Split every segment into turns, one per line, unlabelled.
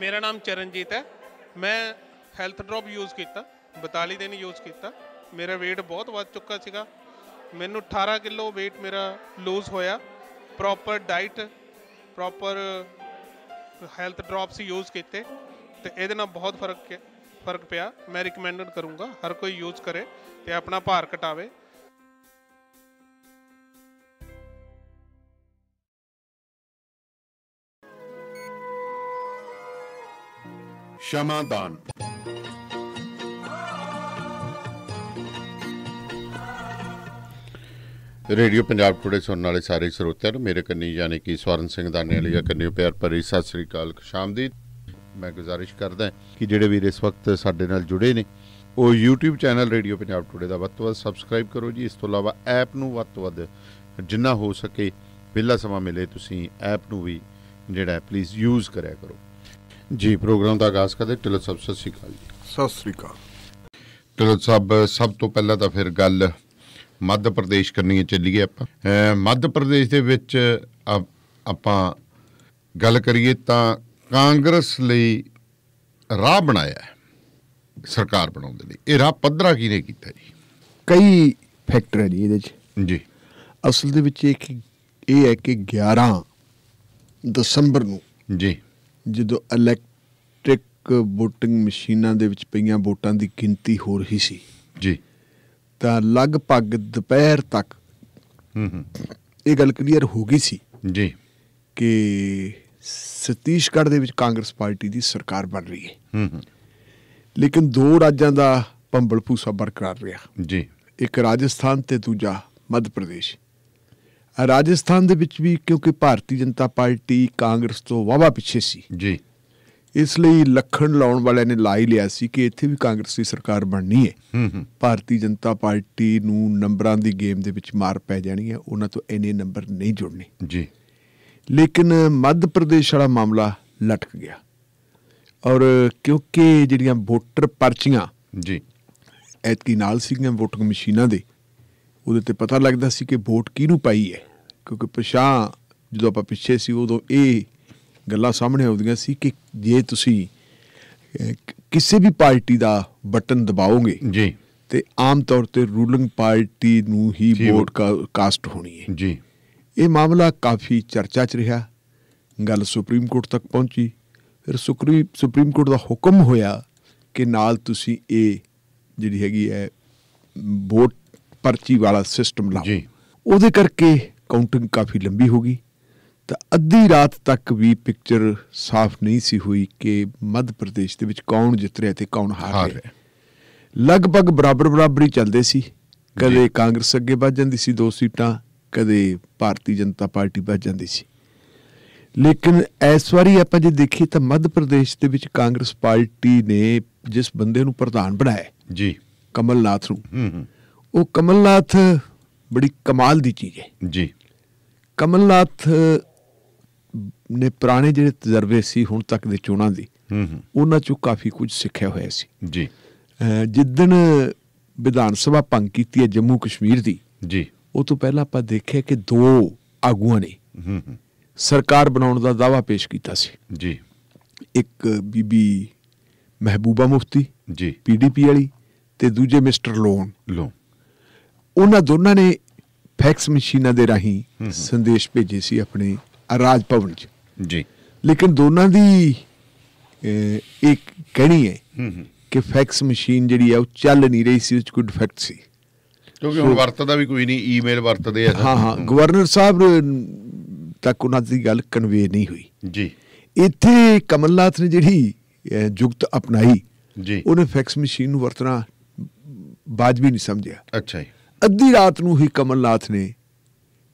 ਮੇਰਾ ਨਾਮ ਚਰਨਜੀਤ ਹੈ ਮੈਂ ਹੈਲਥ ਡ੍ਰੌਪ ਯੂਜ਼ ਕੀਤਾ 42 ਦਿਨ ਯੂਜ਼ ਕੀਤਾ ਮੇਰਾ weight ਬਹੁਤ ਵੱਧ ਚੁੱਕਾ ਸੀਗਾ ਮੈਨੂੰ 18 ਕਿਲੋ weight ਮੇਰਾ ਲੂਜ਼ ਹੋਇਆ proper diet proper health drops use ਕੀਤੇ ਤੇ ਇਹਦੇ ਨਾਲ ਬਹੁਤ ਫਰਕ ਫਰਕ ਪਿਆ ਮੈਂ ਰეკਮੈਂਡਡ ਕਰੂੰਗਾ ਹਰ ਕੋਈ ਯੂਜ਼ ਕਰੇ ਤੇ ਆਪਣਾ ਭਾਰ ਘਟਾਵੇ ਸ਼ਮਾਦਾਨ ਰੇਡੀਓ ਪੰਜਾਬ ਟੁਡੇ ਸੁਣਨ ਵਾਲੇ ਸਾਰੇ ਸਰੋਤਿਆਂ ਨੂੰ ਮੇਰੇ ਕੰਨੀ ਯਾਨੀ ਕਿ ਸਵਰਨ ਸਿੰਘ ਦਾਨੇ ਵਾਲੀ ਜਾਂ ਕੰਨੀ ਪਿਆਰ ਭਰੀ ਸਤਿ ਸ੍ਰੀ ਅਕਾਲ ਸ਼ਾਮ ਦੀ ਮੈਂ ਗੁਜ਼ਾਰਿਸ਼ ਕਰਦਾ ਕਿ ਜਿਹੜੇ ਵੀਰ ਇਸ ਵਕਤ ਸਾਡੇ ਨਾਲ ਜੁੜੇ ਨੇ ਉਹ YouTube channel radio Punjab today ਦਾ ਵੱਧ ਤੋਂ ਵੱਧ ਸਬਸਕ੍ਰਾਈਬ ਕਰੋ ਜੀ ਇਸ ਤੋਂ ਇਲਾਵਾ ਐਪ ਨੂੰ ਵੱਧ ਤੋਂ ਵੱਧ ਜਿੰਨਾ ਹੋ ਸਕੇ ਵਿਲਾ ਸਮਾਂ ਮਿਲੇ ਤੁਸੀਂ ਐਪ ਨੂੰ ਵੀ ਜਿਹੜਾ ਪਲੀਜ਼ ਯੂਜ਼ ਕਰਿਆ ਕਰੋ ਜੀ ਪ੍ਰੋਗਰਾਮ ਦਾ ਆਗਾਜ਼ ਕਰਦੇ ਟਿਲਤ ਸਾਹਿਬ ਸਤਿ ਸ੍ਰੀ ਅਕਾਲ ਜੀ ਸਤਿ ਸ੍ਰੀ ਅਕਾਲ ਟਿਲਤ ਸਾਹਿਬ ਸਭ ਤੋਂ ਪਹਿਲਾਂ ਤਾਂ ਫਿਰ ਗੱਲ ਮੱਧ ਪ੍ਰਦੇਸ਼ ਕਰਨੀ ਚੱਲੀਏ ਆਪਾਂ ਮੱਧ ਪ੍ਰਦੇਸ਼ ਦੇ ਵਿੱਚ ਆਪਾਂ ਗੱਲ ਕਰੀਏ ਤਾਂ ਕਾਂਗਰਸ ਲਈ ਰਾਹ ਬਣਾਇਆ ਸਰਕਾਰ ਬਣਾਉਣ ਦੇ ਲਈ ਇਹ ਰਾਹ ਪੱਧਰਾ
ਕਿਨੇ ਕੀਤਾ ਜੀ ਕਈ ਫੈਕਟਰ ਹੈ ਜੀ ਇਹਦੇ ਵਿੱਚ ਜੀ ਅਸਲ ਦੇ ਵਿੱਚ ਇਹ ਇਹ ਹੈ ਕਿ 11 ਦਸੰਬਰ ਨੂੰ ਜੀ ਜਦੋਂ ਇਲੈਕਟ੍ਰਿਕ VOTING ਮਸ਼ੀਨਾਂ ਦੇ ਵਿੱਚ ਪਈਆਂ ਵੋਟਾਂ ਦੀ ਗਿਣਤੀ ਹੋ ਰਹੀ ਸੀ ਜੀ ਤਾਂ ਲਗਭਗ ਦੁਪਹਿਰ ਤੱਕ ਹੂੰ ਹੂੰ ਇਹ ਗੱਲ ਕਲੀਅਰ ਹੋ ਗਈ ਸੀ ਜੀ ਕਿ ਸਤੀਸ਼ਗੜ੍ਹ ਦੇ ਵਿੱਚ ਕਾਂਗਰਸ ਪਾਰਟੀ ਦੀ ਸਰਕਾਰ ਬਣ ਰਹੀ ਹੈ ਹੂੰ ਹੂੰ ਲੇਕਿਨ ਦੋ ਰਾਜਾਂ ਦਾ ਪੰਬਲ ਫੂਸਾ ਬਰਕਰਾਰ ਰਿਹਾ ਜੀ ਇੱਕ ਰਾਜਸਥਾਨ ਤੇ ਦੂਜਾ ਮੱਧ ਪ੍ਰਦੇਸ਼ ਰਾਜਸਥਾਨ ਦੇ ਵਿੱਚ ਵੀ ਕਿਉਂਕਿ ਭਾਰਤੀ ਜਨਤਾ ਪਾਰਟੀ ਕਾਂਗਰਸ ਤੋਂ ਵਾਵਾ ਪਿੱਛੇ ਸੀ ਜੀ ਇਸ ਲਈ ਲਖਣ ਲਾਉਣ ਵਾਲਿਆਂ ਨੇ ਲਾ ਹੀ ਲਿਆ ਸੀ ਕਿ ਇੱਥੇ ਵੀ ਕਾਂਗਰਸ ਦੀ ਸਰਕਾਰ ਬਣਨੀ ਹੈ ਭਾਰਤੀ ਜਨਤਾ ਪਾਰਟੀ ਨੂੰ ਨੰਬਰਾਂ ਦੀ ਗੇਮ ਦੇ ਵਿੱਚ ਮਾਰ ਪੈ ਜਾਣੀ ਹੈ ਉਹਨਾਂ ਤੋਂ ਇੰਨੇ ਨੰਬਰ ਨਹੀਂ ਜੁੜਨੇ ਜੀ ਲੇਕਿਨ ਮੱਧ ਪ੍ਰਦੇਸ਼ ਵਾਲਾ ਮਾਮਲਾ ਲਟਕ ਗਿਆ ਔਰ ਕਿਉਂਕਿ ਜਿਹੜੀਆਂ ਵੋਟਰ ਪਰਚੀਆਂ ਜੀ ਐਤਕੀ ਨਾਲ ਸੀਗੀਆਂ ਵੋਟਿੰਗ ਮਸ਼ੀਨਾਂ ਦੇ ਉਹਦੇ ਤੇ ਪਤਾ ਲੱਗਦਾ ਸੀ ਕਿ ਵੋਟ ਕਿਹਨੂੰ ਪਾਈ ਹੈ ਕਿਉਂਕਿ ਪਛਾ ਜਦੋਂ ਆਪਾਂ ਪਿੱਛੇ ਸੀ ਉਦੋਂ ਇਹ ਗੱਲਾਂ ਸਾਹਮਣੇ ਆਉਂਦੀਆਂ ਸੀ ਕਿ ਜੇ ਤੁਸੀਂ ਕਿਸੇ ਵੀ ਪਾਰਟੀ ਦਾ ਬਟਨ ਦਬਾਓਗੇ ਜੀ ਤੇ ਆਮ ਤੌਰ ਤੇ ਰੂਲਿੰਗ ਪਾਰਟੀ ਨੂੰ ਹੀ ਵੋਟ ਕਾਸਟ ਹੋਣੀ ਹੈ ਜੀ ਇਹ ਮਾਮਲਾ ਕਾਫੀ ਚਰਚਾ 'ਚ ਰਿਹਾ ਗੱਲ ਸੁਪਰੀਮ ਕੋਰਟ ਤੱਕ ਪਹੁੰਚੀ ਫਿਰ ਸੁਕਰੀ ਸੁਪਰੀਮ ਕੋਰਟ ਦਾ ਹੁਕਮ ਹੋਇਆ ਕਿ ਨਾਲ ਤੁਸੀਂ ਇਹ ਜਿਹੜੀ ਹੈਗੀ ਹੈ ਵੋਟ ਪਰਚੀ ਵਾਲਾ ਸਿਸਟਮ ਲਾਓ ਜੀ ਉਹਦੇ ਕਰਕੇ ਕਾਊਂਟਿੰਗ ਕਾਫੀ ਲੰਬੀ ਹੋ ਗਈ ਤਾਂ ਅੱਧੀ ਰਾਤ ਤੱਕ ਵੀ ਪਿਕਚਰ ਸਾਫ਼ ਨਹੀਂ ਸੀ ਹੋਈ ਕਿ ਮੱਧ ਪ੍ਰਦੇਸ਼ ਦੇ ਵਿੱਚ ਕੌਣ ਜਿੱਤ ਰਿਹਾ ਤੇ ਕੌਣ ਹਾਰ ਰਿਹਾ ਲਗਭਗ ਬਰਾਬਰ ਬਰਾਬਰੀ ਚੱਲਦੇ ਸੀ ਕਦੇ ਕਾਂਗਰਸ ਅੱਗੇ ਵੱਜ ਜਾਂਦੀ ਸੀ ਦੋ ਸੀਟਾਂ ਕਦੇ ਭਾਰਤੀ ਜਨਤਾ ਪਾਰਟੀ ਵੱਜ ਜਾਂਦੀ ਸੀ ਲੇਕਿਨ ਇਸ ਵਾਰੀ ਆਪਾਂ ਜੇ ਦੇਖੀ ਤਾਂ ਮੱਧ ਪ੍ਰਦੇਸ਼ ਦੇ ਵਿੱਚ ਕਾਂਗਰਸ ਪਾਰਟੀ ਨੇ ਜਿਸ ਬੰਦੇ ਨੂੰ ਪ੍ਰਧਾਨ ਬਣਾਇਆ ਜੀ ਕਮਲ ਨਾਥ ਨੂੰ ਹੂੰ ਹੂੰ ਉਹ ਕਮਲਨਾਥ ਬੜੀ ਕਮਾਲ ਦੀ ਚੀਜ਼ ਹੈ ਜੀ ਕਮਲਨਾਥ ਨੇ ਪੁਰਾਣੇ ਜਿਹੜੇ ਤਜਰਬੇ ਸੀ ਹੁਣ ਤੱਕ ਦੇ ਚੋਣਾਂ ਦੀ ਹੂੰ ਹੂੰ ਉਹਨਾਂ ਚੋਂ ਕਾਫੀ ਕੁਝ ਸਿੱਖਿਆ ਹੋਇਆ ਸੀ ਜੀ ਜਿੱਦਣ ਵਿਧਾਨ ਸਭਾ ਭੰਗ ਕੀਤੀ ਹੈ ਜੰਮੂ ਕਸ਼ਮੀਰ ਦੀ ਜੀ ਉਹ ਤੋਂ ਪਹਿਲਾਂ ਆਪਾਂ ਦੇਖਿਆ ਕਿ ਦੋ ਆਗੂਆਂ ਨੇ ਹੂੰ ਹੂੰ ਸਰਕਾਰ ਬਣਾਉਣ ਦਾ ਦਾਵਾ ਪੇਸ਼ ਕੀਤਾ ਸੀ ਜੀ ਇੱਕ ਬੀਬੀ ਮਹਿਬੂਬਾ ਮੁਫਤੀ ਜੀ ਪੀਡੀਪੀ ਵਾਲੀ ਤੇ ਦੂਜੇ ਮਿਸਟਰ ਲੋਨ ਲੋਨ ਉਹਨਾਂ ਦੋਨਾਂ ਨੇ ਫੈਕਸ ਮਸ਼ੀਨਾਂ ਦੇ ਰਾਹੀਂ ਸੰਦੇਸ਼ ਭੇਜੇ ਸੀ ਆਪਣੇ ਰਾਜ ਭਵਨ 'ਚ ਜੀ ਲੇਕਿਨ ਦੋਨਾਂ ਦੀ ਇੱਕ ਕਹਿਣੀ ਹੈ ਕਿ ਫੈਕਸ ਮਸ਼ੀਨ ਜਿਹੜੀ ਆ ਉਹ ਚੱਲ ਨਹੀਂ ਰਹੀ ਸੀ ਉਸ 'ਚ ਕੋਈ ਡਿਫੈਕਟ ਸੀ
ਕਿਉਂਕਿ ਹੁਣ ਵਰਤਦਾ ਵੀ ਕੋਈ ਨਹੀਂ ਈਮੇਲ ਵਰਤਦੇ ਆ ਹਾਂ ਹਾਂ
ਗਵਰਨਰ ਸਾਹਿਬ ਤੱਕ ਉਹਨਾਂ ਦੀ ਗੱਲ ਕਨਵੇ ਨਹੀਂ ਹੋਈ ਜੀ ਇੱਥੇ ਕਮਲਨਾਥ ਨੇ ਜਿਹੜੀ ਜੁਗਤ ਅਪਣਾਈ ਜੀ ਉਹਨੇ ਫੈਕਸ ਮਸ਼ੀਨ ਨੂੰ ਵਰਤਣਾ ਬਾਜ ਵੀ ਨਹੀਂ ਸਮਝਿਆ ਅੱਛਾ ਜੀ ਅੱਧੀ ਰਾਤ ਨੂੰ ਹੀ ਕਮਲਨਾਥ ਨੇ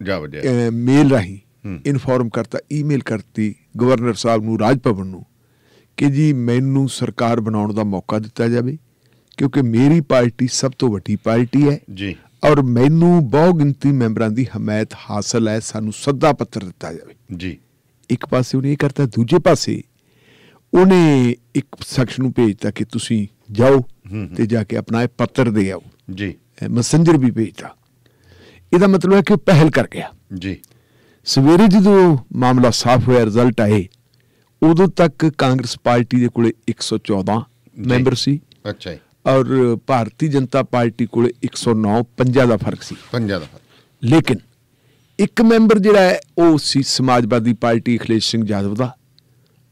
ਜਾ ਵਜਿਆ ਮੇਲ ਰਹੀ ਇਨਫੋਰਮ ਕਰਤਾ ਈਮੇਲ ਕਰਤੀ ਗਵਰਨਰ ਸਾਹਿਬ ਨੂੰ ਰਾਜ ਭਵਨ ਨੂੰ ਕਿ ਜੀ ਮੈਨੂੰ ਸਰਕਾਰ ਬਣਾਉਣ ਦਾ ਮੌਕਾ ਦਿੱਤਾ ਜਾਵੇ ਕਿਉਂਕਿ ਮੇਰੀ ਪਾਰਟੀ ਸਭ ਤੋਂ ਵੱਡੀ ਪਾਰਟੀ ਹੈ ਜੀ ਔਰ ਮੈਨੂੰ ਬਹੁ ਗਿਣਤੀ ਮੈਂਬਰਾਂ ਦੀ ਹਮਾਇਤ ਹਾਸਲ ਹੈ ਸਾਨੂੰ ਸੱਦਾ ਪੱਤਰ ਦਿੱਤਾ ਜਾਵੇ ਜੀ ਇੱਕ ਪਾਸੇ ਉਹਨੇ ਇਹ ਕਰਤਾ ਦੂਜੇ ਪਾਸੇ ਉਹਨੇ ਇੱਕ ਸੈਕਸ਼ਨ ਨੂੰ ਭੇਜਤਾ ਕਿ ਤੁਸੀਂ ਜਾਓ ਤੇ ਜਾ ਕੇ ਆਪਣਾ ਇਹ ਪੱਤਰ ਦੇ ਆਓ ਜੀ ਮੈਸੇਂਜਰ ਵੀ ਭੇਜਤਾ ਇਹਦਾ ਮਤਲਬ ਹੈ ਕਿ ਪਹਿਲ ਕਰ ਗਿਆ ਜੀ ਸਵੇਰੇ ਜਦੋਂ ਮਾਮਲਾ ਸਾਫ਼ ਹੋਇਆ ਰਿਜ਼ਲਟ ਆਏ ਉਦੋਂ ਤੱਕ ਕਾਂਗਰਸ ਪਾਰਟੀ ਦੇ ਕੋਲੇ 114 ਮੈਂਬਰ ਸੀ ਅੱਛਾ ਜੀ ਔਰ ਭਾਰਤੀ ਜਨਤਾ ਪਾਰਟੀ ਕੋਲੇ 109 ਪੰਜਾਂ ਦਾ ਫਰਕ ਸੀ ਪੰਜਾਂ ਦਾ ਫਰਕ ਲੇਕਿਨ ਇੱਕ ਮੈਂਬਰ ਜਿਹੜਾ ਹੈ ਉਹ ਸੀ ਸਮਾਜਵਾਦੀ ਪਾਰਟੀ ਅਖਲੇਸ਼ ਸਿੰਘ ਜਾਦਵ ਦਾ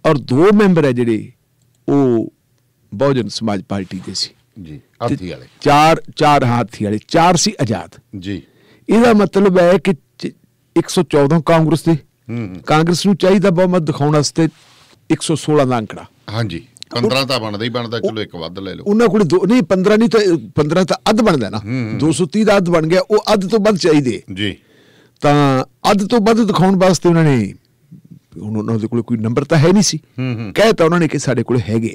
ਔਰ ਦੋ ਮੈਂਬਰ ਹੈ ਜਿਹੜੇ ਉਹ ਬਹੁਜਨ ਸਮਾਜ ਪਾਰਟੀ ਦੇ ਸੀ
ਜੀ ਹਾਥੀ ਵਾਲੇ
ਚਾਰ ਚਾਰ ਹਾਥੀ ਵਾਲੇ ਚਾਰ ਸੀ ਆਜ਼ਾਦ ਜੀ ਇਹਦਾ ਮਤਲਬ ਹੈ ਕਿ 114 ਕਾਂਗਰਸ ਦੇ ਕਾਂਗਰਸ ਨੂੰ ਚਾਹੀਦਾ ਬਹੁਮਤ ਦਿਖਾਉਣ ਵਾਸਤੇ 116 ਦਾ ਅੰਕੜਾ
ਹਾਂਜੀ 15 ਤਾਂ ਬਣਦਾ ਹੀ ਬਣਦਾ ਚਲੋ ਇੱਕ ਵੱਧ ਲੈ ਲਓ
ਉਹਨਾਂ ਕੋਲ ਨਹੀਂ 15 ਨਹੀਂ ਤਾਂ 15 ਤਾਂ ਅੱਧ ਬਣਦਾ ਨਾ 230 ਦਾ ਅੱਧ ਬਣ ਗਿਆ ਉਹ ਅੱਧ ਤੋਂ ਵੱਧ ਚਾਹੀਦੇ ਜੀ ਤਾਂ ਅੱਧ ਤੋਂ ਵੱਧ ਦਿਖਾਉਣ ਵਾਸਤੇ ਉਹਨਾਂ ਨੇ ਉਹਨਾਂ ਦੇ ਕੋਲ ਕੋਈ ਨੰਬਰ ਤਾਂ ਹੈ ਨਹੀਂ ਸੀ ਕਹਿ ਉਹਨਾਂ ਨੇ ਕਿ ਸਾਡੇ ਕੋਲ ਹੈਗੇ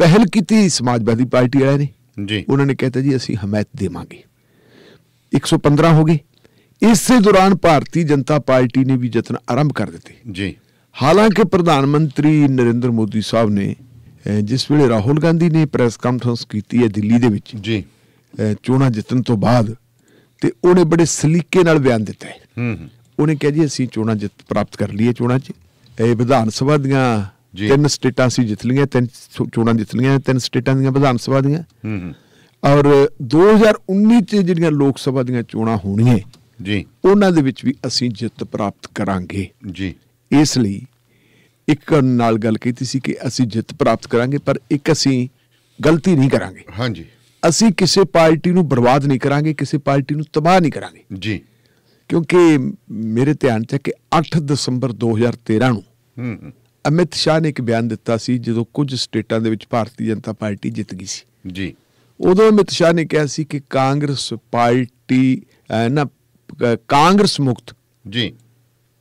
ਪਹਿਲ ਕੀਤੀ ਸਮਾਜਵਾਦੀ ਪਾਰਟੀ ਵਾਲਿਆਂ ਨੇ ਜੀ ਉਹਨਾਂ ਨੇ ਕਹਿਤਾ ਜੀ ਅਸੀਂ ਹਮਾਇਤ ਦੇਵਾਂਗੇ 115 ਹੋ ਗਏ ਇਸੇ ਦੌਰਾਨ ਭਾਰਤੀ ਜਨਤਾ ਪਾਰਟੀ ਨੇ ਵੀ ਯਤਨ ਆਰੰਭ ਕਰ ਦਿੱਤੇ ਜੀ ਹਾਲਾਂਕਿ ਪ੍ਰਧਾਨ ਮੰਤਰੀ ਨਰਿੰਦਰ ਮੋਦੀ ਸਾਹਿਬ ਨੇ ਜਿਸ ਵੇਲੇ ਰਾਹੁਲ ਗਾਂਧੀ ਨੇ ਪ੍ਰੈਸ ਕਾਨਫਰੰਸ ਕੀਤੀ ਹੈ ਦਿੱਲੀ ਦੇ ਵਿੱਚ ਜੀ ਚੋਣਾਂ ਜਿੱਤਣ ਤੋਂ ਬਾਅਦ ਤੇ ਉਹਨੇ ਬੜੇ ਸਲੀਕੇ ਨਾਲ ਬਿਆਨ ਦਿੱਤਾ ਹੂੰ ਹੂੰ ਉਹਨੇ ਕਿਹਾ ਜੀ ਅਸੀਂ ਚੋਣਾਂ ਜਿੱਤ ਪ੍ਰਾਪਤ ਕਰ ਲਈਏ ਚੋਣਾਂ 'ਚ ਇਹ ਵਿਧਾਨ ਸਭਾ ਦੀਆਂ ਤਿੰਨ ਸਟੇਟਾਂ ਸੀ ਜਿੱਤ ਲੀਆਂ ਤਿੰਨ ਚੋਣਾਂ ਜਿੱਤ ਲੀਆਂ ਤਿੰਨ ਸਟੇਟਾਂ ਦੀਆਂ ਵਿਧਾਨ ਸਭਾ ਦੀਆਂ ਹੂੰ ਔਰ 2019 ਚ ਜਿਹੜੀਆਂ ਲੋਕ ਸਭਾ ਦੀਆਂ ਚੋਣਾਂ ਹੋਣੀਆਂ ਜੀ ਉਹਨਾਂ ਦੇ ਵਿੱਚ ਵੀ ਅਸੀਂ ਜਿੱਤ ਪ੍ਰਾਪਤ ਕਰਾਂਗੇ ਜੀ ਇਸ ਲਈ ਇੱਕ ਨਾਲ ਗੱਲ ਕੀਤੀ ਸੀ ਕਿ ਅਸੀਂ ਜਿੱਤ ਪ੍ਰਾਪਤ ਕਰਾਂਗੇ ਪਰ ਇੱਕ ਅਸੀਂ ਗਲਤੀ ਨਹੀਂ ਕਰਾਂਗੇ ਹਾਂਜੀ ਅਸੀਂ ਕਿਸੇ ਪਾਰਟੀ ਨੂੰ ਬਰਬਾਦ ਨਹੀਂ ਕਰਾਂਗੇ ਕਿਸੇ ਪਾਰਟੀ ਨੂੰ ਤਬਾਹ ਨਹੀਂ ਕਰਾਂਗੇ ਜੀ ਕਿਉਂਕਿ ਮੇਰੇ ਧਿਆਨ 'ਚ ਹੈ ਕਿ 8 ਦਸੰਬਰ 2013 ਨੂੰ ਹੂੰ ਅਮਿਤ ਸ਼ਾਹ ਨੇ ਇੱਕ ਬਿਆਨ ਦਿੱਤਾ ਸੀ ਜਦੋਂ ਕੁਝ ਸਟੇਟਾਂ ਦੇ ਵਿੱਚ ਭਾਰਤੀ ਜਨਤਾ ਪਾਰਟੀ ਜਿੱਤ ਗਈ ਸੀ ਜੀ ਉਦੋਂ ਅਮਿਤ ਸ਼ਾਹ ਨੇ ਕਿਹਾ ਸੀ ਕਿ ਕਾਂਗਰਸ ਪਾਰਟੀ ਨਾ ਕਾਂਗਰਸ ਮੁਕਤ ਜੀ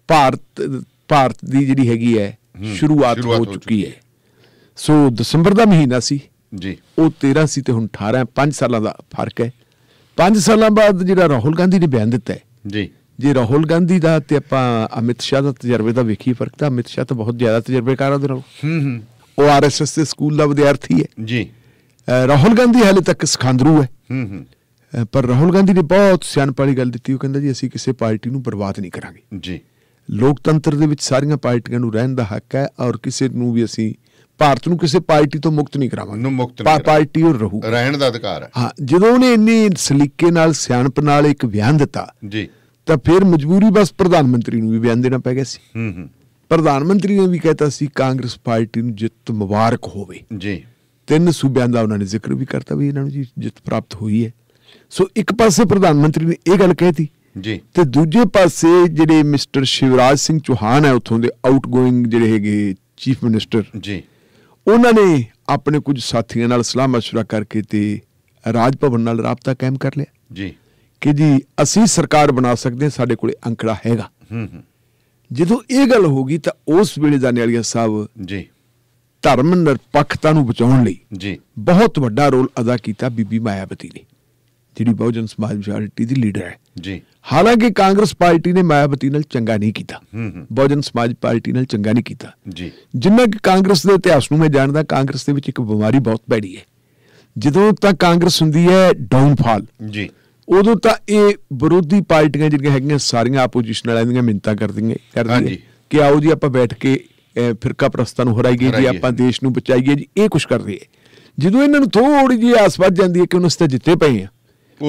ਭਾਰਤ ਭਾਰਤ ਦੀ ਜਿਹੜੀ ਹੈਗੀ ਹੈ ਸ਼ੁਰੂਆਤ ਹੋ ਚੁੱਕੀ ਹੈ ਸੋ ਦਸੰਬਰ ਦਾ ਮਹੀਨਾ ਸੀ ਜੀ ਉਹ 13 ਸੀ ਤੇ ਹੁਣ 18 ਹੈ 5 ਸਾਲਾਂ ਦਾ ਫਰਕ ਹੈ 5 ਸਾਲਾਂ ਬਾਅਦ ਜਿਹੜਾ ਰਾਹੁਲ ਗਾਂਧੀ ਨੇ ਬਿਆਨ ਦਿੱਤਾ ਹੈ ਜੀ ਜੇ ਰਾਹੁਲ ਗਾਂਧੀ ਦਾ ਤੇ ਆਪਾਂ ਅਮਿਤ ਸ਼ਾਹ ਦਾ ਤਜਰਬੇ ਦਾ ਵੇਖੀ ਫਰਕ ਤਾਂ ਅਮਿਤ ਸ਼ਾਹ ਤਾਂ ਬਹੁਤ ਜ਼ਿਆਦਾ ਤਜਰਬੇਕਾਰ ਆ ਦੇ ਨਾਲ ਹੂੰ ਹੂੰ ਉਹ ਆਰਐਸਐਸ ਦੇ ਸਕੂਲ ਦਾ ਵਿਦਿਆਰਥੀ ਹੈ ਜੀ ਰਾਹੁਲ ਗਾਂਧੀ ਹਾਲੇ ਤੱਕ ਸਖੰਦਰੂ ਹੈ ਹੂੰ ਹੂੰ ਪਰ ਰਾਹੁਲ ਗਾਂਧੀ ਨੇ ਬਹੁਤ ਸਿਆਣਪ ਵਾਲੀ ਗੱਲ ਦਿੱਤੀ ਉਹ ਕਹਿੰਦਾ ਜੀ ਅਸੀਂ ਕਿਸੇ ਪਾਰਟੀ ਨੂੰ ਬਰਬਾਦ ਨਹੀਂ ਕਰਾਂਗੇ ਜੀ ਲੋਕਤੰਤਰ ਦੇ ਵਿੱਚ ਸਾਰੀਆਂ ਪਾਰਟੀਆਂ ਨੂੰ ਰਹਿਣ ਦਾ ਹੱਕ ਹੈ ਔਰ ਕਿਸੇ ਨੂੰ ਵੀ ਅਸੀਂ ਭਾਰਤ ਨੂੰ ਕਿਸੇ ਪਾਰਟੀ ਤੋਂ ਮੁਕਤ ਨਹੀਂ ਕਰਾਵਾਂਗੇ ਨੂੰ ਮੁਕਤ ਨਹੀਂ ਪਾਰਟੀ ਉਹ ਰਹੂ ਰਹਿਣ ਦਾ ਅਧਿਕਾਰ ਹੈ ਹਾਂ ਜਦੋਂ ਉਹਨੇ ਇੰਨੀ ਸਲੀਕੇ ਨਾਲ ਸਿਆਣਪ ਨਾਲ ਇੱਕ ਬਿਆਨ ਦਿੱਤਾ ਜੀ ਤਾਂ ਫਿਰ ਮਜਬੂਰੀ ਬਸ ਪ੍ਰਧਾਨ ਮੰਤਰੀ ਨੂੰ ਵੀ ਬਿਆਨ ਦੇਣਾ ਪੈ ਗਿਆ ਸੀ ਹੂੰ ਹੂੰ ਪ੍ਰਧਾਨ ਮੰਤਰੀ ਨੇ ਵੀ ਕਹਿਤਾ ਸੀ ਕਾਂਗਰਸ ਪਾਰਟੀ ਨੂੰ ਜਿੱਤ ਮੁਬਾਰਕ ਹੋਵੇ ਜੀ ਤਿੰਨ ਸੂਬਿਆਂ ਦਾ ਉਹਨਾਂ ਨੇ ਜ਼ਿਕਰ ਵੀ ਕਰਤਾ ਵੀ ਇਹਨਾਂ ਨੂੰ ਜੀ ਜਿੱਤ ਪ੍ਰਾਪਤ ਹੋਈ ਹੈ ਸੋ ਇੱਕ ਪਾਸੇ ਪ੍ਰਧਾਨ ਮੰਤਰੀ ਨੇ ਇਹ ਗੱਲ ਕਹਿਤੀ ਜੀ ਤੇ ਦੂਜੇ ਪਾਸੇ ਜਿਹੜੇ ਮਿਸਟਰ ਸ਼ਿਵਰਾਜ ਸਿੰਘ ਚੋਹਾਨ ਹੈ ਉੱਥੋਂ ਦੇ ਆਊਟਗoing ਜਿਹੜੇ ਹੈਗੇ ਚੀਫ ਮਿਨਿਸਟਰ ਜੀ ਉਹਨਾਂ ਨੇ ਆਪਣੇ ਕੁਝ ਸਾਥੀਆਂ ਨਾਲ ਸਲਾਹ مشورہ ਕਰਕੇ ਤੇ ਰਾਜ ਭਵਨ ਨਾਲ ਰਾਬਤਾ ਕਾਇਮ ਕਰ ਲਿਆ ਜੀ ਕਿ ਜੀ ਅਸੀਂ ਸਰਕਾਰ ਬਣਾ ਸਕਦੇ ਹਾਂ ਸਾਡੇ ਕੋਲੇ ਅੰਕੜਾ ਹੈਗਾ ਜਦੋਂ ਇਹ ਗੱਲ ਹੋ ਗਈ ਤਾਂ ਉਸ ਵੇਲੇ ਵਾਲੀਆਂ ਸਾਹਿਬ ਜੀ ਧਰਮ ਨਿਰਪੱਖਤਾ ਨੂੰ ਬਚਾਉਣ ਲਈ ਜੀ ਬਹੁਤ ਵੱਡਾ ਰੋਲ ਅਦਾ ਕੀਤਾ ਬੀਬੀ ਮਾਇਆਵਤੀ ਨੇ ਜਿਹੜੀ ਬਹੁਜਨ ਸਮਾਜ ਪਾਰਟੀ ਦੀ ਲੀਡਰ ਹੈ ਜੀ ਹਾਲਾਂਕਿ ਕਾਂਗਰਸ ਪਾਰਟੀ ਨੇ ਮਾਇਆਵਤੀ ਨਾਲ ਚੰਗਾ ਨਹੀਂ ਕੀਤਾ ਬਹੁਜਨ ਸਮਾਜ ਪਾਰਟੀ ਨਾਲ ਚੰਗਾ ਨਹੀਂ ਕੀਤਾ ਜੀ ਜਿੰਨਾ ਕਿ ਕਾਂਗਰਸ ਦੇ ਇਤਿਹਾਸ ਨੂੰ ਮੈਂ ਜਾਣਦਾ ਕਾਂਗਰਸ ਦੇ ਵਿੱਚ ਇੱਕ ਬਿਮਾਰੀ ਬਹੁਤ ਪੈੜੀ ਹੈ ਜਦੋਂ ਤੱਕ ਕਾਂਗਰਸ ਹੁੰਦੀ ਹੈ ਡਾਊਨਫਾਲ ਜੀ ਉਦੋਂ ਤਾਂ ਇਹ ਵਿਰੋਧੀ ਪਾਰਟੀਆਂ ਜਿਹੜੀਆਂ ਹੈਗੀਆਂ ਸਾਰੀਆਂ ਆਪੋਜੀਸ਼ਨ ਵਾਲਿਆਂ ਦੀਆਂ ਮਿੰਤਾ ਕਰਦੀਆਂ ਕਰਦੀਆਂ ਕਿ ਆਓ ਜੀ ਆਪਾਂ ਬੈਠ ਕੇ ਫਿਰਕਾ ਪ੍ਰਸਤਾਂ ਨੂੰ ਹਰਾਈਏ ਜੀ ਆਪਾਂ ਦੇਸ਼ ਨੂੰ ਬਚਾਈਏ ਜੀ ਇਹ ਕੁਝ ਕਰ ਆ ਜਦੋਂ ਇਹਨਾਂ ਨੂੰ ਥੋੜੀ ਜਿਹੀ ਆਸ ਵੱਧ ਜਾਂਦੀ ਹੈ ਕਿ ਉਹਨਾਂ ਸਤੇ ਜਿੱਤੇ ਪਏ ਆ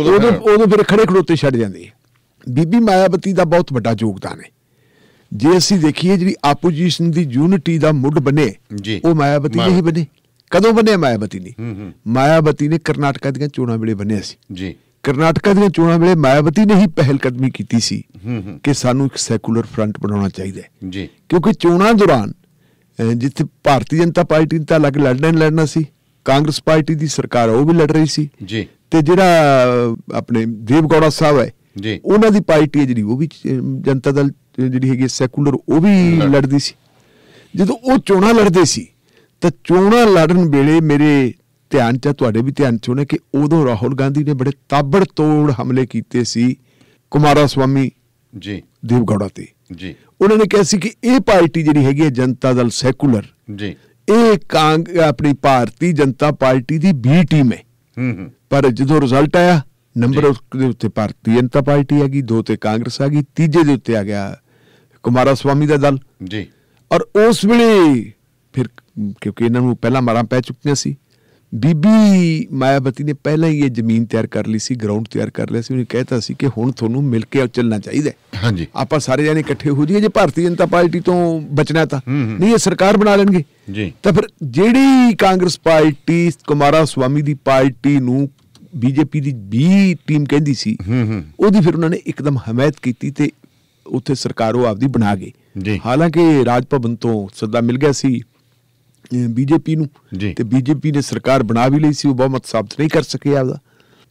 ਉਦੋਂ ਉਦੋਂ ਫਿਰ ਖੜੇ ਖੜੋਤੇ ਛੱਡ ਜਾਂਦੇ ਆ ਬੀਬੀ ਮਾਇਆਵਤੀ ਦਾ ਬਹੁਤ ਵੱਡਾ ਯੋਗਦਾਨ ਹੈ ਜੇ ਅਸੀਂ ਦੇਖੀਏ ਜਿਹੜੀ ਆਪੋਜੀਸ਼ਨ ਦੀ ਯੂਨਿਟੀ ਦਾ ਮੁੱਢ ਬਣੇ ਉਹ ਮਾਇਆਵਤੀ ਨੇ ਹੀ ਬਣੇ ਕਦੋਂ ਬਣੇ ਮਾਇਆਵਤੀ ਨੇ ਮਾਇਆਵਤੀ ਨੇ ਕਰਨਾਟਕਾ ਦੀਆਂ ਚੋਣਾਂ ਵੇਲੇ ਬਣਿਆ ਸੀ ਜੀ ਕਰਨਾਟਕਾ ਦੀਆਂ ਚੋਣਾਂ ਵੇਲੇ ਮਾਇਆਵਤੀ ਨੇ ਹੀ ਪਹਿਲ ਕਦਮੀ ਕੀਤੀ ਸੀ ਕਿ ਸਾਨੂੰ ਇੱਕ ਸੈਕੂਲਰ ਫਰੰਟ ਬਣਾਉਣਾ ਚਾਹੀਦਾ ਹੈ ਜੀ ਕਿਉਂਕਿ ਚੋਣਾਂ ਦੌਰਾਨ ਜਿੱਥੇ ਭਾਰਤੀ ਜਨਤਾ ਪਾਰਟੀ ਤਾਂ ਲੱਗ ਲੜਨ ਲੜਨਾ ਸੀ ਕਾਂਗਰਸ ਪਾਰਟੀ ਦੀ ਸਰਕਾਰ ਉਹ ਵੀ ਲੜ ਰਹੀ ਸੀ ਜੀ ਤੇ ਜਿਹੜਾ ਆਪਣੇ ਗੌੜਾ ਸਾਹਿਬ ਹੈ ਜੀ ਉਹਨਾਂ ਦੀ ਪਾਰਟੀ ਜਿਹੜੀ ਉਹ ਵੀ ਜਨਤਾ ਦਲ ਜਿਹੜੀ ਹੈਗੀ ਸੈਕੂਲਰ ਉਹ ਵੀ ਲੜਦੀ ਸੀ ਜਦੋਂ ਉਹ ਚੋਣਾਂ ਲੜਦੇ ਸੀ ਤਾਂ ਚੋਣਾਂ ਲੜਨ ਵੇਲੇ ਮੇਰੇ ਧਿਆਨ ਚ ਤੁਹਾਡੇ ਵੀ ਧਿਆਨ ਚ ਹੋਣਾ ਕਿ ਉਦੋਂ ਰਾਹੁਲ ਗਾਂਧੀ ਨੇ ਬੜੇ ਤਾਬੜ ਤੋੜ ਹਮਲੇ ਕੀਤੇ ਸੀ ਕੁਮਾਰਾ ਸਵਾਮੀ ਜੀ ਦੇਵਗੌੜਾ ਤੇ ਜੀ ਉਹਨਾਂ ਨੇ ਕਿਹਾ ਸੀ ਕਿ ਇਹ ਪਾਰਟੀ ਜਿਹੜੀ ਹੈਗੀ ਹੈ ਜਨਤਾ ਦਲ ਸੈਕੂਲਰ ਜੀ ਇਹ ਕਾਂਗ ਆਪਣੀ ਭਾਰਤੀ ਜਨਤਾ ਪਾਰਟੀ ਦੀ ਬੀ ਟੀਮ ਹੈ ਹੂੰ ਪਰ ਜਦੋਂ ਰਿਜ਼ਲਟ ਆਇਆ ਨੰਬਰ ਦੇ ਉੱਤੇ ਭਾਰਤੀ ਜਨਤਾ ਪਾਰਟੀ ਆ ਗਈ ਦੋ ਤੇ ਕਾਂਗਰਸ ਆ ਗਈ ਤੀਜੇ ਦੇ ਉੱਤੇ ਆ ਗਿਆ ਕੁਮਾਰਾ ਸਵਾਮੀ ਦਾ ਦਲ ਜੀ ਔਰ ਉਸ ਵੇਲੇ ਫਿਰ ਕਿਉਂਕਿ ਇਹਨਾਂ ਨੂੰ ਪਹਿਲਾਂ ਮਾਰਾਂ ਪੈ ਚੁੱਕੀਆਂ ਸੀ ਬੀਬੀ ਮਾਇਆਵਤੀ ਨੇ ਪਹਿਲਾਂ ਹੀ ਇਹ ਜ਼ਮੀਨ ਤਿਆਰ ਕਰ ਲਈ ਸੀ ਗਰਾਊਂਡ ਤਿਆਰ ਕਰ ਲਿਆ ਸੀ ਉਹਨੇ ਕਹਿਤਾ ਸੀ ਕਿ ਹੁਣ ਤੁਹਾਨੂੰ ਮਿਲ ਕੇ ਚੱਲਣਾ ਚਾਹੀਦਾ ਹਾਂਜੀ ਆਪਾਂ ਸਾਰੇ ਜਣੇ ਇਕੱਠੇ ਹੋ ਜਾਈਏ ਜੇ ਭਾਰਤੀ ਜਨਤਾ ਪਾਰਟੀ ਤੋਂ ਬਚਣਾ ਤਾਂ ਨਹੀਂ ਇਹ ਸਰਕਾਰ ਬਣਾ ਲੈਣਗੇ ਜੀ ਤਾਂ ਫਿਰ ਜਿਹੜੀ ਕਾਂਗਰਸ ਪਾਰਟੀ ਕੁਮਾਰਾ ਸੁਆਮੀ ਦੀ ਪਾਰਟੀ ਨੂੰ ਬੀਜੇਪੀ ਦੀ ਵੀ ਟੀਮ ਕਹਿੰਦੀ ਸੀ ਉਹਦੀ ਫਿਰ ਉਹਨਾਂ ਨੇ ਇੱਕਦਮ ਹਮਾਇਤ ਕੀਤੀ ਤੇ ਉੱਥੇ ਸਰਕਾਰ ਉਹ ਆਪਦੀ ਬਣਾ ਗਏ ਹਾਲਾਂਕਿ ਰਾਜ ਭਵਨ ਤੋਂ ਸੱਦਾ ਮਿਲ ਗਿਆ ਸੀ ਬੀਜੇਪੀ ਨੂੰ ਤੇ ਬੀਜੇਪੀ ਨੇ ਸਰਕਾਰ ਬਣਾ ਵੀ ਲਈ ਸੀ ਉਹ ਬਹੁਮਤ ਸਾਬਤ ਨਹੀਂ ਕਰ ਸਕੇ ਆਪਦਾ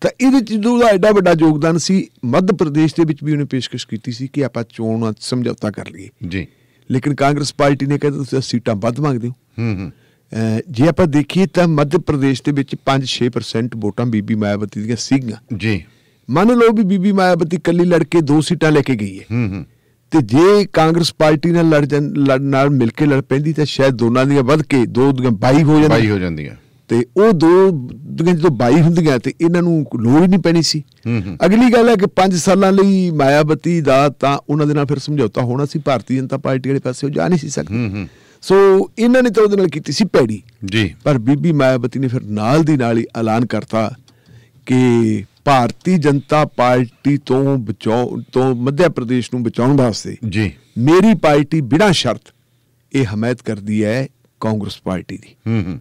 ਤਾਂ ਇਹਦੇ ਚ ਜਦੋਂ ਦਾ ਐਡਾ ਵੱਡਾ ਯੋਗਦਾਨ ਸੀ ਮੱਧ ਪ੍ਰਦੇਸ਼ ਦੇ ਵਿੱਚ ਵੀ ਉਹਨੇ ਪੇਸ਼ਕਸ਼ ਕੀਤੀ ਸੀ ਕਿ ਆਪਾਂ ਚੋਣ ਸਮਝੌਤਾ ਕਰ ਲਈਏ ਜੀ ਲੇਕਿਨ ਕਾਂਗਰਸ ਪਾਰਟੀ ਨੇ ਕਹਿੰਦਾ ਤੁਸੀਂ ਸੀਟਾਂ ਵੱਧ ਮੰਗਦੇ ਹੋ ਹੂੰ ਹੂੰ ਜੇ ਆਪਾਂ ਦੇਖੀਏ ਤਾਂ ਮੱਧ ਪ੍ਰਦੇਸ਼ ਦੇ ਵਿੱਚ 5-6% ਵੋਟਾਂ ਬੀਬੀ ਮਾਇਆਵਤੀ ਦੀਆਂ ਸੀਗੀਆਂ ਜੀ ਮੰਨ ਲਓ ਵੀ ਬੀਬੀ ਮਾਇਆਵਤੀ ਇਕੱਲੀ ਲੜ ਕੇ ਦੋ ਸੀਟਾਂ ਲੈ ਕੇ ਗਈ ਹੈ ਹੂੰ ਹੂੰ ਤੇ ਜੇ ਕਾਂਗਰਸ ਪਾਰਟੀ ਨਾਲ ਲੜ ਨਾਲ ਮਿਲ ਕੇ ਲੜ ਪੈਂਦੀ ਤਾਂ ਸ਼ਾਇਦ ਦੋਨਾਂ ਦੀਆਂ ਵੱਧ ਕੇ ਦੋ ਦੀਆਂ 22 ਹੋ ਜਾਂਦੀਆਂ 22 ਹੋ ਜਾਂਦੀਆਂ ਤੇ ਉਹ ਦੋ ਜਦੋਂ 22 ਹੁੰਦੀਆਂ ਤੇ ਇਹਨਾਂ ਨੂੰ ਲੋੜ ਹੀ ਨਹੀਂ ਪੈਣੀ ਸੀ ਅਗਲੀ ਗੱਲ ਹੈ ਕਿ 5 ਸਾਲਾਂ ਲਈ ਮਾਇਆਵਤੀ ਦਾ ਤਾਂ ਉਹਨਾਂ ਦੇ ਨਾਲ ਫਿਰ ਸਮਝੌਤਾ ਹੋਣਾ ਸੀ ਭਾਰਤੀ ਜਨਤਾ ਪਾਰਟੀ ਵਾਲੇ ਪਾਸੇ ਉਹ ਜਾ ਨਹੀਂ ਸੀ ਸਕਦੇ ਸੋ ਇਹਨਾਂ ਨੇ ਤਾਂ ਉਹਦੇ ਨਾਲ ਕੀਤੀ ਸੀ ਪੈੜੀ ਜੀ ਪਰ ਬੀਬੀ ਮਾਇਆਵਤੀ ਨੇ ਫਿਰ ਨਾਲ ਦੀ ਨਾਲ ਹੀ ਐਲਾਨ ਕਰਤਾ ਕਿ ਭਾਰਤੀ ਜਨਤਾ ਪਾਰਟੀ ਤੋਂ ਬਚਾਉ ਤੋਂ ਮੱਧ ਪ੍ਰਦੇਸ਼ ਨੂੰ ਬਚਾਉਣ ਵਾਸਤੇ ਜੀ ਮੇਰੀ ਪਾਰਟੀ ਬਿਨਾਂ ਸ਼ਰਤ ਇਹ ਹਮਾਇਤ ਕਰਦੀ ਹੈ ਕਾਂਗਰਸ ਪਾਰਟੀ ਦੀ ਹੂੰ ਹੂੰ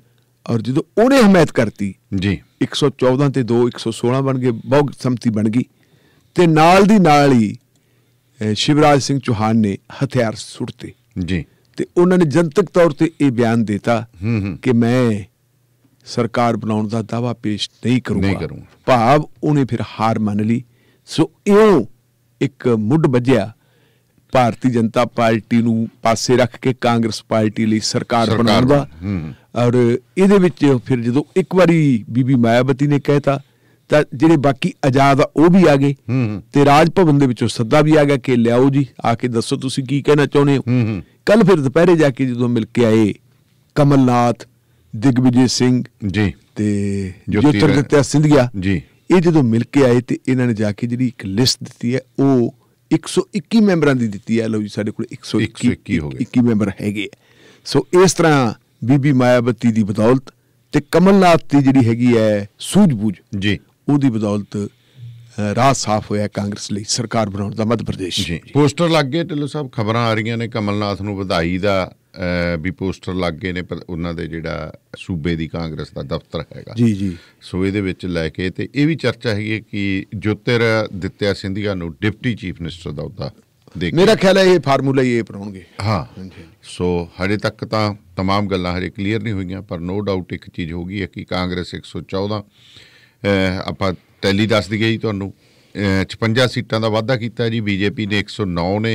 ਔਰ ਜਦੋਂ ਉਹਨੇ ਹਮਾਇਤ ਕਰਤੀ ਜੀ 114 ਤੇ 2 116 ਬਣ ਗਏ ਬਹੁਤ ਸੰਮਤੀ ਬਣ ਗਈ ਤੇ ਨਾਲ ਦੀ ਨਾਲ ਹੀ ਸ਼ਿਵਰਾਜ ਸਿੰਘ ਚੌਹਾਨ ਨੇ ਹਥਿਆਰ ਸੁੱਟਤੇ ਜੀ ਤੇ ਉਹਨਾਂ ਨੇ ਜਨਤਕ ਤੌਰ ਤੇ ਇਹ ਬਿਆਨ ਦਿੱਤਾ ਕਿ ਮੈਂ ਸਰਕਾਰ ਬਣਾਉਣ ਦਾ ਦਾਵਾ ਪੇਸ਼ ਨਹੀਂ ਕਰੂਗਾ ਭਾਵ ਉਹਨੇ ਫਿਰ ਹਾਰ ਮੰਨ ਲਈ ਸੋ ਇਉਂ ਇੱਕ ਮੁੱਢ ਵੱਜਿਆ ਭਾਰਤੀ ਜਨਤਾ ਪਾਰਟੀ ਨੂੰ ਪਾਸੇ ਰੱਖ ਕੇ ਕਾਂਗਰਸ ਪਾਰਟੀ ਲਈ ਸਰਕਾਰ ਬਣਾਉਣ ਦਾ ਔਰ ਇਹਦੇ ਵਿੱਚ ਫਿਰ ਜਦੋਂ ਇੱਕ ਵਾਰੀ ਬੀਬੀ ਮਾਇਆਵਤੀ ਨੇ ਕਹਿਤਾ ਤਾਂ ਜਿਹੜੇ ਬਾਕੀ ਆਜ਼ਾਦ ਆ ਉਹ ਵੀ ਆ ਗਏ ਤੇ ਰਾਜ ਭਵਨ ਦੇ ਵਿੱਚੋਂ ਸੱਦਾ ਵੀ ਆ ਗਿਆ ਕਿ ਲਿਆਓ ਜੀ ਆ ਕੇ ਦੱਸੋ ਤੁਸੀਂ ਕੀ ਕਹਿਣਾ ਚਾਹੁੰਦੇ ਹੋ ਕੱਲ ਫਿਰ ਦੁਪਹਿਰੇ ਜਾ ਕੇ ਜਦੋਂ ਮਿਲ ਕੇ ਆਏ ਕਮਲਨਾਥ ਦਿਗਵਿਜੇ ਸਿੰਘ ਜੀ ਤੇ ਜੋਤਿਰਦਿੱਤਿਆ ਸਿੰਧਿਆ ਜੀ ਇਹ ਜਦੋਂ ਮਿਲ ਕੇ ਆਏ ਤੇ ਇਹਨਾਂ ਨੇ ਜਾ ਕੇ ਜਿਹੜੀ ਇੱਕ ਲਿਸਟ ਦਿੱਤੀ ਹੈ ਉਹ 121 ਮੈਂਬਰਾਂ ਦੀ ਦਿੱਤੀ ਹੈ ਲਓ ਜੀ ਸਾਡੇ ਕੋਲ 121 ਹੋ ਗਏ 21 ਮੈਂਬਰ ਹੈਗੇ ਸੋ ਇਸ ਤਰ੍ਹਾਂ ਬੀਬੀ ਮਾਇਆਵਤੀ ਦੀ ਬਦੌਲਤ ਤੇ ਕਮਲਨਾਥ ਦੀ ਜਿਹੜੀ ਹੈਗੀ ਹੈ ਸੂਝ-ਬੂਝ ਜੀ ਉਹਦੀ ਬਦੌਲਤ ਰਾਹ ਸਾਫ਼ ਹੋਇਆ ਕਾਂਗਰਸ ਲਈ ਸਰਕਾਰ ਬਣਾਉਣ ਦਾ ਮੱਧ ਪ੍ਰਦੇਸ਼ ਜੀ
ਪੋਸਟਰ ਲੱਗ ਗਏ ਢਿੱਲੋ ਸਾਹਿਬ ਖਬਰਾਂ ਆ ਰਹੀਆਂ ਨੇ ਕਮਲਨਾਥ ਨੂੰ ਵਧਾਈ ਦਾ ਵੀ ਪੋਸਟਰ ਲੱਗ ਗਏ ਨੇ ਉਹਨਾਂ ਦੇ ਜਿਹੜਾ ਸੂਬੇ ਦੀ ਕਾਂਗਰਸ ਦਾ ਦਫ਼ਤਰ ਹੈਗਾ ਜੀ ਜੀ ਸੋ ਇਹਦੇ ਵਿੱਚ ਲੈ ਕੇ ਤੇ ਇਹ ਵੀ ਚਰਚਾ ਹੈਗੀ ਹੈ ਕਿ ਜੋਤਿਰ ਦਿੱਤਿਆ ਸਿੰਧੀਆ ਨੂੰ ਡਿਪਟੀ ਚੀਫ ਮਿਨਿਸਟਰ ਦਾ ਅਹੁਦਾ ਦੇ ਮੇਰਾ
ਖਿਆਲ ਹੈ ਇਹ ਫਾਰਮੂਲਾ ਹੀ ਇਹ ਪਰਾਉਣਗੇ
ਹਾਂ ਸੋ ਹਰੇ ਤੱਕ ਤਾਂ तमाम ਗੱਲਾਂ ਹਰੇ ਕਲੀਅਰ ਨਹੀਂ ਹੋਈਆਂ ਪਰ ਨੋ ਡਾਊਟ ਇੱਕ ਚੀਜ਼ ਹੋਗੀ ਹੈ ਕਿ ਕਾਂਗਰਸ 114 ਆਪਾਂ ਟੈਲੀ ਦੱਸ ਦਈਏ ਤੁਹਾਨੂੰ 56 ਸੀਟਾਂ ਦਾ ਵਾਅਦਾ ਕੀਤਾ ਜੀ ਬੀਜੇਪੀ ਨੇ 109 ਨੇ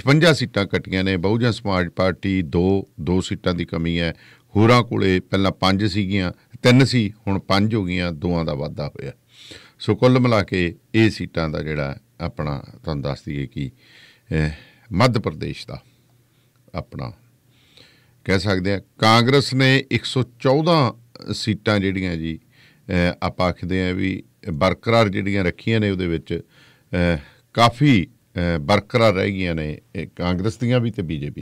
56 ਸੀਟਾਂ ਕਟੀਆਂ ਨੇ ਬਹੁਜਨ ਸਮਾਜ ਪਾਰਟੀ 2 2 ਸੀਟਾਂ ਦੀ ਕਮੀ ਹੈ ਹੋਰਾਂ ਕੋਲੇ ਪਹਿਲਾਂ 5 ਸੀਗੀਆਂ 3 ਸੀ ਹੁਣ 5 ਹੋ ਗਈਆਂ ਦੋਆਂ ਦਾ ਵਾਅਦਾ ਹੋਇਆ ਸੋ ਕੁੱਲ ਮਿਲਾ ਕੇ ਇਹ ਸੀਟਾਂ ਦਾ ਜਿਹੜਾ ਆਪਣਾ ਤੁਹਾਨੂੰ ਦੱਸ ਦਈਏ ਕਿ ਮੱਧ ਪ੍ਰਦੇਸ਼ ਦਾ ਆਪਣਾ ਕਹਿ ਸਕਦੇ ਆ ਕਾਂਗਰਸ ਨੇ 114 ਸੀਟਾਂ ਜਿਹੜੀਆਂ ਜੀ ਆਪਾਂ ਆਖਦੇ ਆ ਵੀ ਬਰਕਰਾਰ ਜਿਹੜੀਆਂ ਰੱਖੀਆਂ ਨੇ ਉਹਦੇ ਵਿੱਚ ਕਾਫੀ ਬਰਕਰਾਰ ਰਹਿ ਗਈਆਂ ਨੇ ਕਾਂਗਰਸ ਦੀਆਂ ਵੀ ਤੇ ਬੀਜੇਪੀ